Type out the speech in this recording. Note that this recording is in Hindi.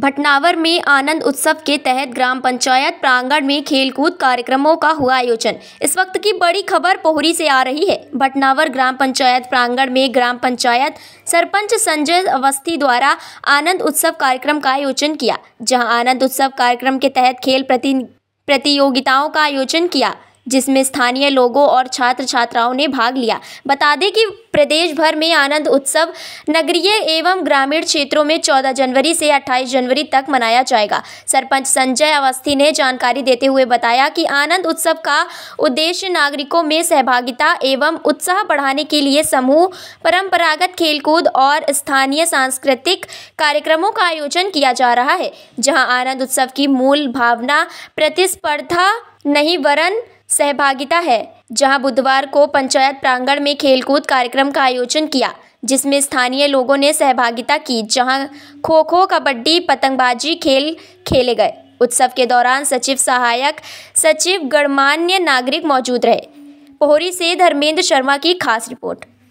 भटनावर में आनंद उत्सव के तहत ग्राम पंचायत प्रांगण में खेलकूद कार्यक्रमों का हुआ आयोजन इस वक्त की बड़ी खबर पोहरी से आ रही है भटनावर ग्राम पंचायत प्रांगण में ग्राम पंचायत सरपंच संजय अवस्थी द्वारा आनंद उत्सव कार्यक्रम का आयोजन किया जहां आनंद उत्सव कार्यक्रम के तहत खेल प्रति प्रतियोगिताओं का आयोजन किया जिसमें स्थानीय लोगों और छात्र छात्राओं ने भाग लिया बता दें कि प्रदेश भर में आनंद उत्सव नगरीय एवं ग्रामीण क्षेत्रों में 14 जनवरी से 28 जनवरी तक मनाया जाएगा सरपंच संजय अवस्थी ने जानकारी देते हुए बताया कि आनंद उत्सव का उद्देश्य नागरिकों में सहभागिता एवं उत्साह बढ़ाने के लिए समूह परंपरागत खेलकूद और स्थानीय सांस्कृतिक कार्यक्रमों का आयोजन किया जा रहा है जहाँ आनंद उत्सव की मूल भावना प्रतिस्पर्धा नहीं वरन सहभागिता है जहां बुधवार को पंचायत प्रांगण में खेलकूद कार्यक्रम का आयोजन किया जिसमें स्थानीय लोगों ने सहभागिता की जहां खो खो कबड्डी पतंगबाजी खेल खेले गए उत्सव के दौरान सचिव सहायक सचिव गणमान्य नागरिक मौजूद रहे पोहरी से धर्मेंद्र शर्मा की खास रिपोर्ट